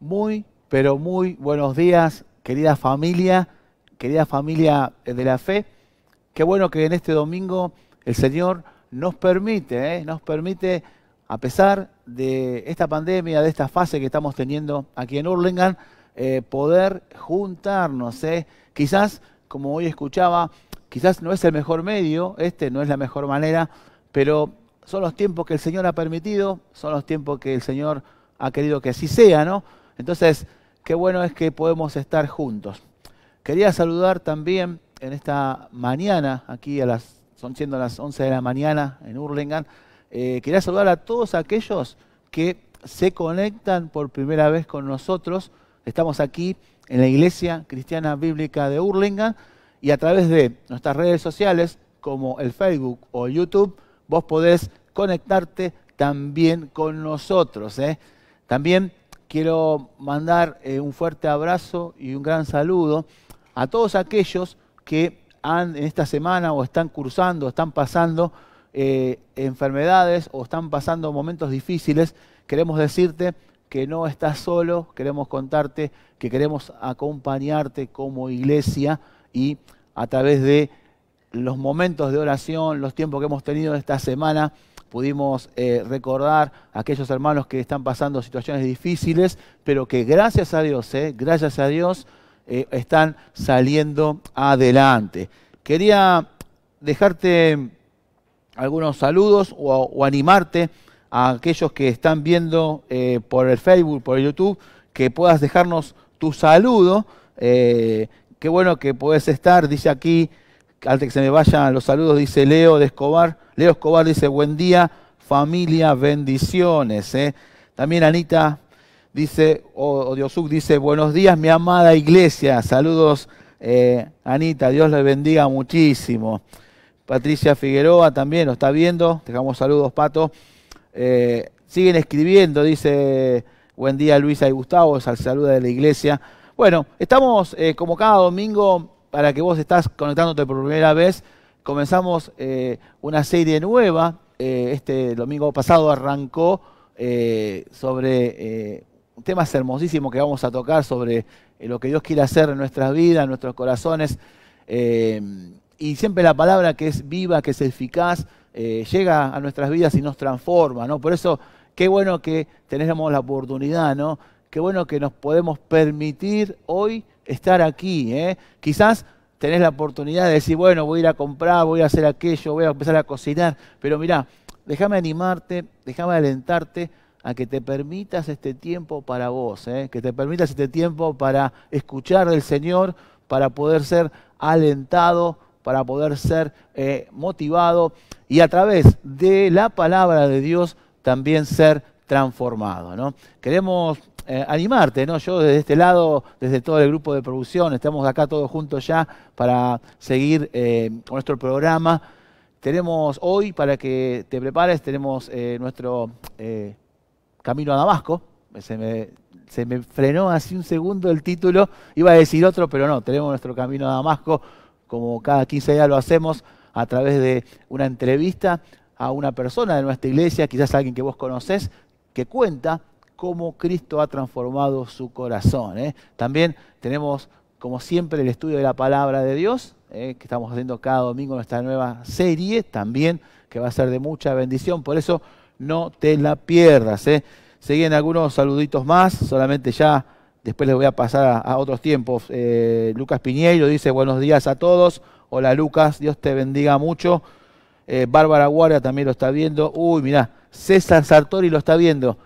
Muy, pero muy buenos días, querida familia, querida familia eh, de la fe. Qué bueno que en este domingo el Señor nos permite, eh, nos permite, a pesar de esta pandemia, de esta fase que estamos teniendo aquí en Urlingan, eh, poder juntarnos. Quizás, como hoy escuchaba, quizás no es el mejor medio, este no es la mejor manera, pero son los tiempos que el Señor ha permitido, son los tiempos que el Señor ha querido que así sea, ¿no? Entonces, qué bueno es que podemos estar juntos. Quería saludar también en esta mañana, aquí a las, son siendo las 11 de la mañana en Urlingan, eh, quería saludar a todos aquellos que se conectan por primera vez con nosotros. Estamos aquí en la Iglesia Cristiana Bíblica de Urlingan y a través de nuestras redes sociales como el Facebook o YouTube, vos podés conectarte también con nosotros. ¿eh? También quiero mandar eh, un fuerte abrazo y un gran saludo a todos aquellos que han en esta semana o están cursando, están pasando eh, enfermedades o están pasando momentos difíciles. Queremos decirte que no estás solo, queremos contarte que queremos acompañarte como iglesia y a través de los momentos de oración, los tiempos que hemos tenido esta semana, pudimos eh, recordar a aquellos hermanos que están pasando situaciones difíciles, pero que gracias a Dios, eh, gracias a Dios, eh, están saliendo adelante. Quería dejarte algunos saludos o, o animarte a aquellos que están viendo por el Facebook, por el YouTube, que puedas dejarnos tu saludo. qué bueno que puedes estar, dice aquí antes que se me vayan los saludos, dice Leo de Escobar. Leo Escobar dice, buen día, familia, bendiciones. ¿eh? También Anita dice, o, dice, buenos días, mi amada iglesia. Saludos, eh, Anita, Dios le bendiga muchísimo. Patricia Figueroa también nos está viendo. Dejamos saludos, Pato. Eh, siguen escribiendo, dice, buen día Luisa y Gustavo, saluda de la iglesia. Bueno, estamos como cada domingo para que vos estás conectándote por primera vez, comenzamos eh, una serie nueva. Eh, este domingo pasado arrancó eh, sobre temas hermosísimos que vamos a tocar sobre lo que Dios quiere hacer en nuestras vidas, en nuestros corazones. y siempre la palabra que es viva, que es eficaz, llega a nuestras vidas y nos transforma, ¿no? Por eso, qué bueno que tenemos la oportunidad, ¿no? Qué bueno que nos podemos permitir hoy estar aquí. ¿eh? Quizás tenés la oportunidad de decir, bueno, voy a ir a comprar, voy a hacer aquello, voy a empezar a cocinar, pero mirá, déjame animarte, déjame alentarte a que te permitas este tiempo para vos, ¿eh? que te permitas este tiempo para escuchar del Señor, para poder ser alentado, para poder ser eh, motivado y a través de la palabra de Dios también ser transformado. ¿no? Queremos eh, animarte, ¿no? Yo desde este lado, desde todo el grupo de producción, estamos acá todos juntos ya para seguir eh, con nuestro programa. Tenemos hoy, para que te prepares, tenemos eh, nuestro camino a Damasco. Se me, frenó así un segundo el título. Iba a decir otro, pero no, tenemos nuestro camino a Damasco, como cada 15 días lo hacemos, a través de una entrevista a una persona de nuestra iglesia, quizás alguien que vos conocés, que cuenta cómo Cristo ha transformado su corazón. ¿eh? También tenemos, como siempre, el estudio de la palabra de Dios, ¿eh? que estamos haciendo cada domingo nuestra nueva serie, también que va a ser de mucha bendición. Por eso no te la pierdas. ¿eh? algunos saluditos más, solamente ya después les voy a pasar a, otros tiempos. Eh, Lucas Piñeiro dice buenos días a todos. Hola Lucas, Dios te bendiga mucho. Bárbara Guardia también lo está viendo. Uy, mira, César Sartori lo está viendo.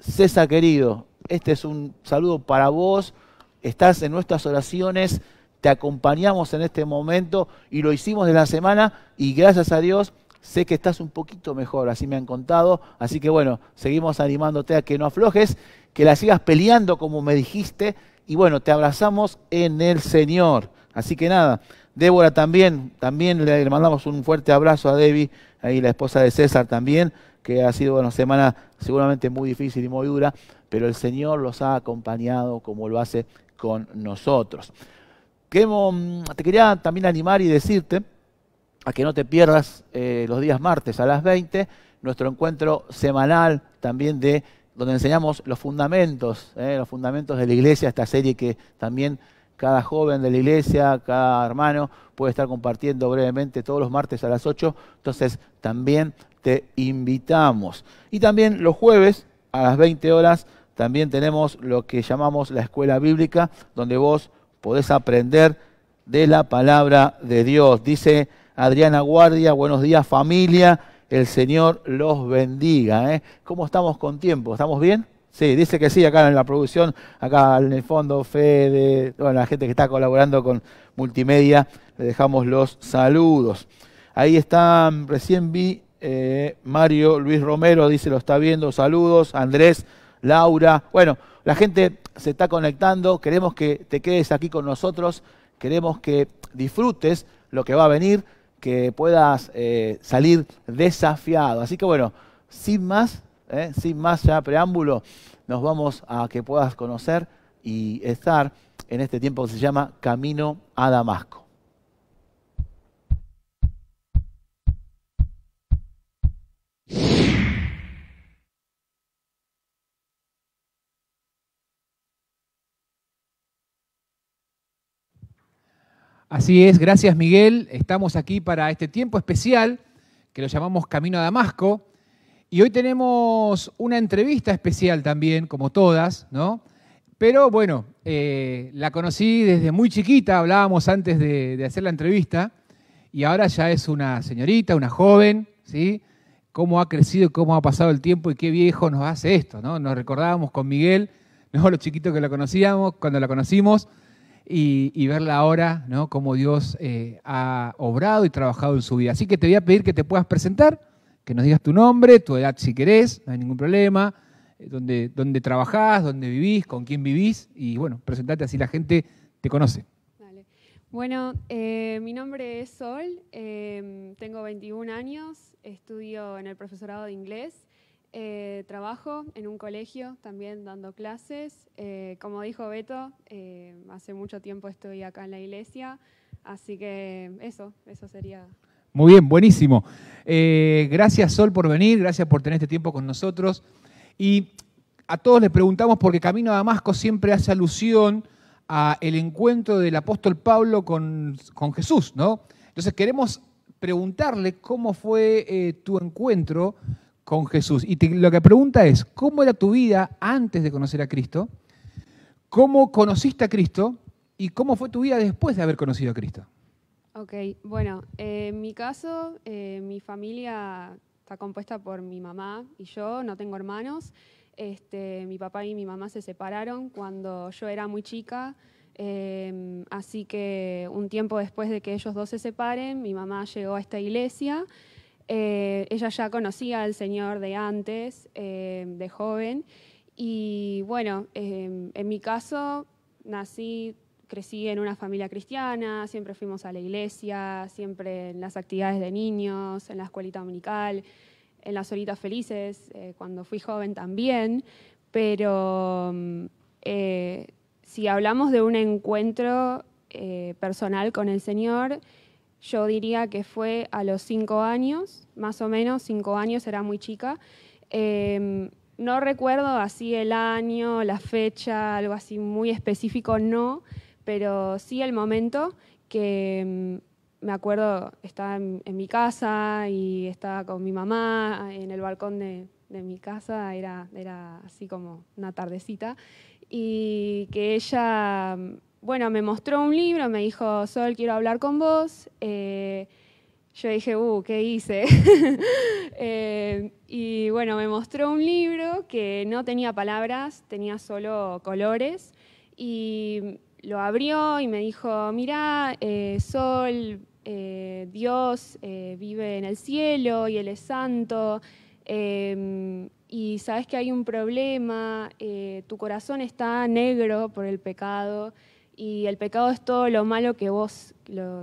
César querido, este es un saludo para vos, estás en nuestras oraciones, te acompañamos en este momento y lo hicimos de la semana y gracias a Dios sé que estás un poquito mejor, así me han contado, así que bueno, seguimos animándote a que no aflojes, que la sigas peleando como me dijiste y bueno, te abrazamos en el Señor. Así que nada, Débora también, también le mandamos un fuerte abrazo a Debbie, ahí la esposa de César también, que ha sido una semana seguramente muy difícil y muy dura, pero el Señor los ha acompañado como lo hace con nosotros. Mm, te quería también animar y decirte a que no te pierdas eh, los días martes a las 20, nuestro encuentro semanal también de donde enseñamos los fundamentos, eh, los fundamentos de la iglesia, esta serie que también cada joven de la iglesia, cada hermano puede estar compartiendo brevemente todos los martes a las 8. Entonces también te invitamos. Y también los jueves a las 20 horas también tenemos lo que llamamos la escuela bíblica, donde vos podés aprender de la palabra de Dios. Dice Adriana Guardia, buenos días familia, el Señor los bendiga. ¿eh? ¿Cómo estamos con tiempo? ¿Estamos bien? Sí, dice que sí, acá en la producción, acá en el fondo, Fede, bueno, la gente que está colaborando con Multimedia, le dejamos los saludos. Ahí están, recién vi eh, Mario Luis Romero, dice lo está viendo, saludos, Andrés, Laura. Bueno, la gente se está conectando, queremos que te quedes aquí con nosotros, queremos que disfrutes lo que va a venir, que puedas eh, salir desafiado. Así que bueno, sin más, ¿eh? sin más ya preámbulo, nos vamos a que puedas conocer y estar en este tiempo que se llama Camino a Damasco. Así es, gracias Miguel. Estamos aquí para este tiempo especial que lo llamamos Camino a Damasco. Y hoy tenemos una entrevista especial también, como todas, ¿no? Pero bueno, eh, la conocí desde muy chiquita, hablábamos antes de, hacer la entrevista, y ahora ya es una señorita, una joven, ¿sí? Cómo ha crecido, cómo ha pasado el tiempo y qué viejo nos hace esto, ¿no? Nos recordábamos con Miguel, ¿no? Los chiquitos que la conocíamos, cuando la conocimos, y, verla ahora, ¿no? Cómo Dios eh, ha obrado y trabajado en su vida. Así que te voy a pedir que te puedas presentar que nos digas tu nombre, tu edad si querés, no hay ningún problema, eh, dónde, dónde trabajás, dónde vivís, con quién vivís y bueno, presentate así la gente te conoce. Bueno, eh, mi nombre es Sol, em, tengo 21 años, estudio en el profesorado de inglés, eh, trabajo en un colegio también dando clases. como dijo Beto, hace mucho tiempo estoy acá en la iglesia, así que eso, eso sería muy bien, buenísimo. Eh, gracias Sol por venir, gracias por tener este tiempo con nosotros. Y a todos les preguntamos porque Camino a Damasco siempre hace alusión al encuentro del apóstol Pablo con, Jesús, ¿no? Entonces queremos preguntarle cómo fue eh, tu encuentro con Jesús. Y lo que pregunta es, ¿cómo era tu vida antes de conocer a Cristo? ¿Cómo conociste a Cristo? ¿Y cómo fue tu vida después de haber conocido a Cristo? Ok, bueno, eh, en mi caso, eh, mi familia está compuesta por mi mamá y yo, no tengo hermanos. Este, mi papá y mi mamá se separaron cuando yo era muy chica, em, así que un tiempo después de que ellos dos se separen, mi mamá llegó a esta iglesia. Eh, ella ya conocía al Señor de antes, em, de joven, y bueno, em, en mi caso nací crecí en una familia cristiana, siempre fuimos a la iglesia, siempre en las actividades de niños, en la escuelita dominical, en las horitas felices, eh, cuando fui joven también, pero mm, eh, si hablamos de un encuentro eh, personal con el Señor, yo diría que fue a los cinco años, más o menos, cinco años, era muy chica. Em, no recuerdo así el año, la fecha, algo así muy específico, no, pero sí el momento que mm, me acuerdo, estaba en, mi casa y estaba con mi mamá en el balcón de, mi casa, era, era así como una tardecita, y que ella, mm, bueno, me mostró un libro, me dijo, Sol, quiero hablar con vos. Eh, yo dije, uh, ¿qué hice? Eh, y bueno, me mostró un libro que no tenía palabras, tenía solo colores. Y mm, lo abrió y me dijo, mirá, eh, Sol, eh, Dios eh, vive en el cielo y Él es santo, em, y sabes que hay un problema, tu corazón está negro por el pecado, y el pecado es todo lo malo que vos,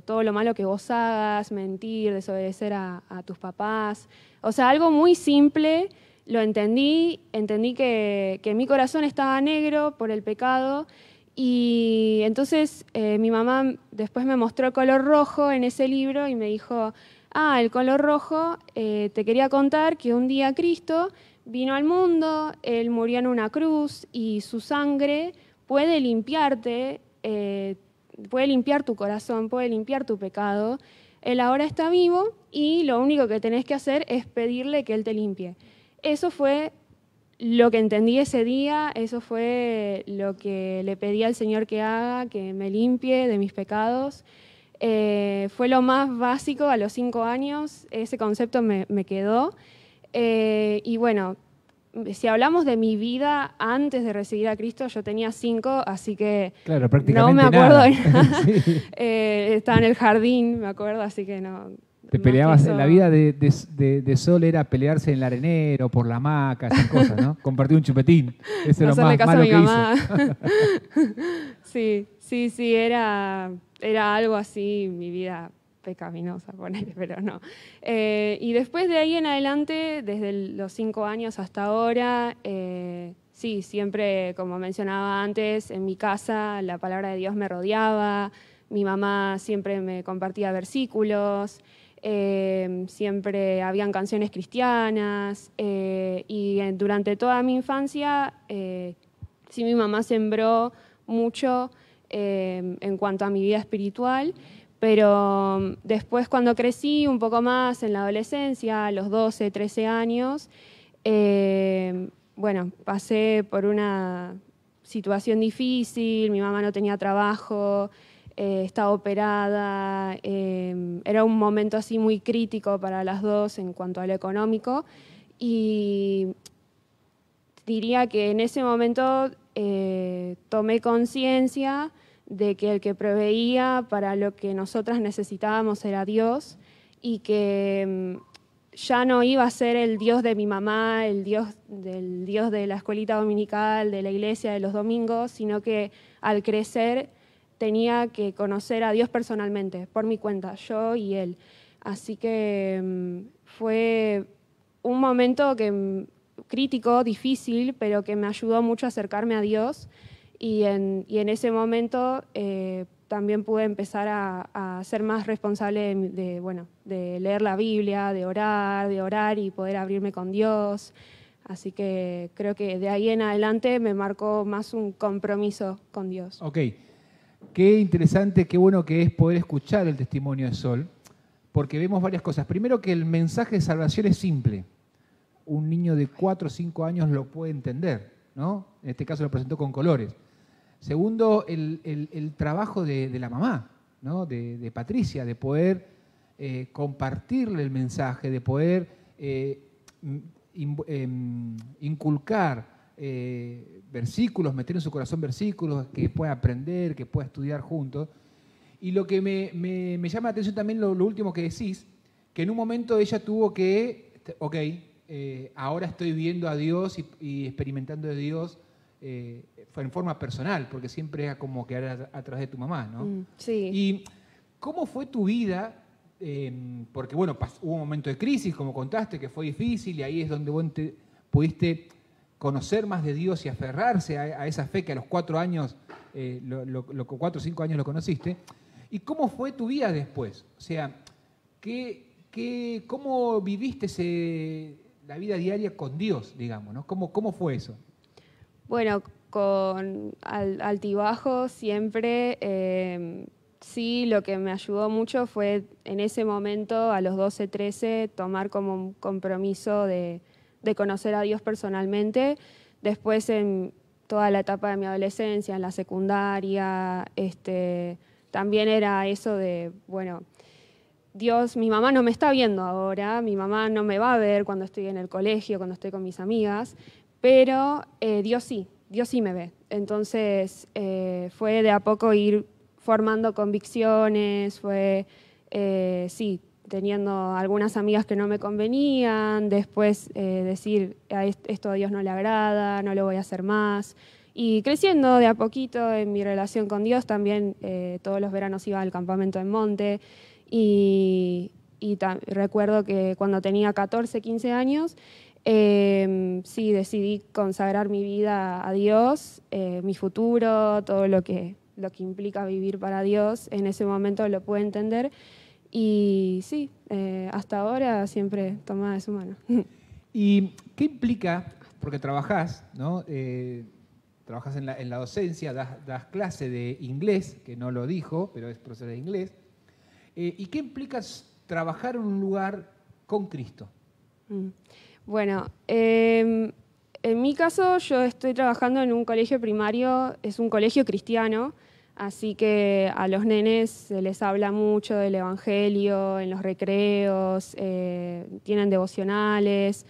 todo lo malo que vos hagas, mentir, desobedecer a, tus papás, o sea, algo muy simple lo entendí, entendí que, que, mi corazón estaba negro por el pecado y entonces eh, mi mamá después me mostró el color rojo en ese libro y me dijo, ah, el color rojo, eh, te quería contar que un día Cristo vino al mundo, él murió en una cruz y su sangre puede limpiarte, eh, puede limpiar tu corazón, puede limpiar tu pecado. Él ahora está vivo y lo único que tenés que hacer es pedirle que él te limpie. Eso fue lo que entendí ese día, eso fue lo que le pedí al Señor que haga, que me limpie de mis pecados. Eh, fue lo más básico a los cinco años, ese concepto me, quedó. Eh, y bueno, si hablamos de mi vida antes de recibir a Cristo, yo tenía cinco, así que no me acuerdo eh, estaba en el jardín, me acuerdo, así que no, te peleabas, en la vida de, Sol era pelearse en el arenero, por la hamaca, esas cosas, ¿no? Compartir un chupetín. Eso era lo más que sí, sí, sí, era, era algo así mi vida pecaminosa, poner, pero no. Eh, y después de ahí en adelante, desde los cinco años hasta ahora, eh, sí, siempre, como mencionaba antes, en mi casa la palabra de Dios me rodeaba, mi mamá siempre me compartía versículos. Em, siempre habían canciones cristianas eh, y durante toda mi infancia eh, sí mi mamá sembró mucho em, en cuanto a mi vida espiritual, pero em, después cuando crecí un poco más en la adolescencia, a los 12, 13 años, bueno, pasé por una situación difícil, mi mamá no tenía trabajo, eh, está operada, em, era un momento así muy crítico para las dos en cuanto a lo económico y diría que en ese momento eh, tomé conciencia de que el que proveía para lo que nosotras necesitábamos era Dios y que em, ya no iba a ser el Dios de mi mamá, el Dios del Dios de la escuelita dominical, de la iglesia, de los domingos, sino que al crecer tenía que conocer a Dios personalmente, por mi cuenta, yo y Él. Así que mm, fue un momento que, mm, crítico, difícil, pero que me ayudó mucho a acercarme a Dios y en, ese momento eh, también pude empezar a, ser más responsable de, bueno, de leer la Biblia, de orar, de orar y poder abrirme con Dios. Así que creo que de ahí en adelante me marcó más un compromiso con Dios. Ok. Qué interesante, qué bueno que es poder escuchar el testimonio de Sol, porque vemos varias cosas. Primero que el mensaje de salvación es simple. Un niño de 4 o 5 años lo puede entender, ¿no? En este caso lo presentó con colores. Segundo, el, trabajo de, la mamá, ¿no? de, Patricia, de poder eh, compartirle el mensaje, de poder eh, em, inculcar eh, versículos, meter en su corazón versículos que pueda aprender, que pueda estudiar juntos. Y lo que me, llama la atención también lo, último que decís, que en un momento ella tuvo que, ok, eh, ahora estoy viendo a Dios y, experimentando de Dios fue eh, en forma personal, porque siempre era como que era a, través de tu mamá, ¿no? Mm, sí. Y cómo fue tu vida em, porque bueno, hubo un momento de crisis, como contaste, que fue difícil, y ahí es donde vos pudiste conocer más de Dios y aferrarse a, esa fe que a los cuatro años, eh, lo, cuatro o cinco años lo conociste. ¿Y cómo fue tu vida después? O sea, ¿qué, qué, cómo viviste la vida diaria con Dios, digamos? ¿no? ¿Cómo, fue eso? Bueno, con altibajo siempre. Em, sí, lo que me ayudó mucho fue en ese momento, a los 12, 13, tomar como un compromiso de de conocer a Dios personalmente. Después en toda la etapa de mi adolescencia, en la secundaria, este, también era eso de, bueno, Dios, mi mamá no me está viendo ahora, mi mamá no me va a ver cuando estoy en el colegio, cuando estoy con mis amigas, pero eh, Dios sí, Dios sí me ve. Entonces eh, fue de a poco ir formando convicciones, fue, eh, sí, teniendo algunas amigas que no me convenían, después eh, decir, a esto a Dios no le agrada, no lo voy a hacer más. Y creciendo de a poquito en mi relación con Dios, también eh, todos los veranos iba al campamento en Monte y, recuerdo que cuando tenía 14, 15 años, em, sí, decidí consagrar mi vida a Dios, eh, mi futuro, todo lo que, lo que implica vivir para Dios. En ese momento lo pude entender y sí, eh, hasta ahora siempre tomada de su mano. ¿Y qué implica, porque trabajás, ¿no? Eh, trabajás en la, docencia, das, clase de inglés, que no lo dijo, pero es profesor de inglés. Eh, ¿Y qué implica trabajar en un lugar con Cristo? Mm. Bueno, em, en mi caso yo estoy trabajando en un colegio primario, es un colegio cristiano, Así que a los nenes se les habla mucho del Evangelio en los recreos, eh, tienen devocionales.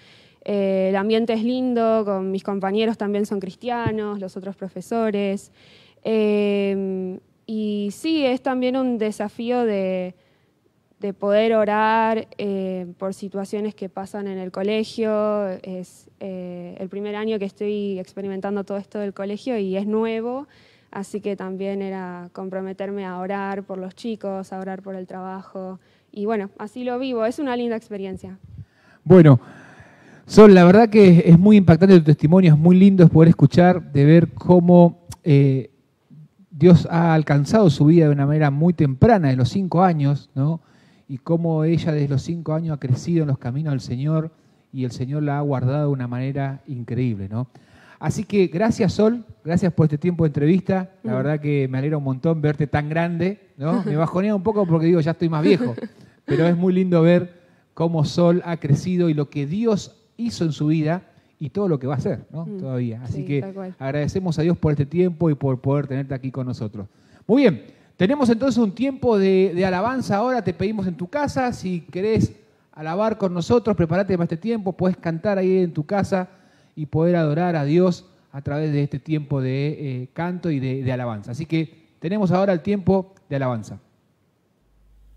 el ambiente es lindo, con mis compañeros también son cristianos, los otros profesores. Em, y sí, es también un desafío de, de poder orar eh, por situaciones que pasan en el colegio. Es eh, el primer año que estoy experimentando todo esto del colegio y es nuevo. Así que también era comprometerme a orar por los chicos, a orar por el trabajo. Y bueno, así lo vivo. Es una linda experiencia. Bueno, Sol, la verdad que es muy impactante tu testimonio, es muy lindo poder escuchar, de ver cómo eh, Dios ha alcanzado su vida de una manera muy temprana, de los cinco años, ¿no? Y cómo ella desde los cinco años ha crecido en los caminos del Señor y el Señor la ha guardado de una manera increíble, ¿no? Así que gracias Sol, gracias por este tiempo de entrevista. La verdad que me alegra un montón verte tan grande, ¿no? Me bajonea un poco porque digo, ya estoy más viejo, pero es muy lindo ver cómo Sol ha crecido y lo que Dios hizo en su vida y todo lo que va a hacer, ¿no? Mm. Todavía. Así que agradecemos a Dios por este tiempo y por poder tenerte aquí con nosotros. Muy bien, tenemos entonces un tiempo de, alabanza ahora, te pedimos en tu casa, si querés alabar con nosotros, prepárate para este tiempo, puedes cantar ahí en tu casa y poder adorar a Dios a través de este tiempo de eh, canto y de alabanza. Así que tenemos ahora el tiempo de alabanza.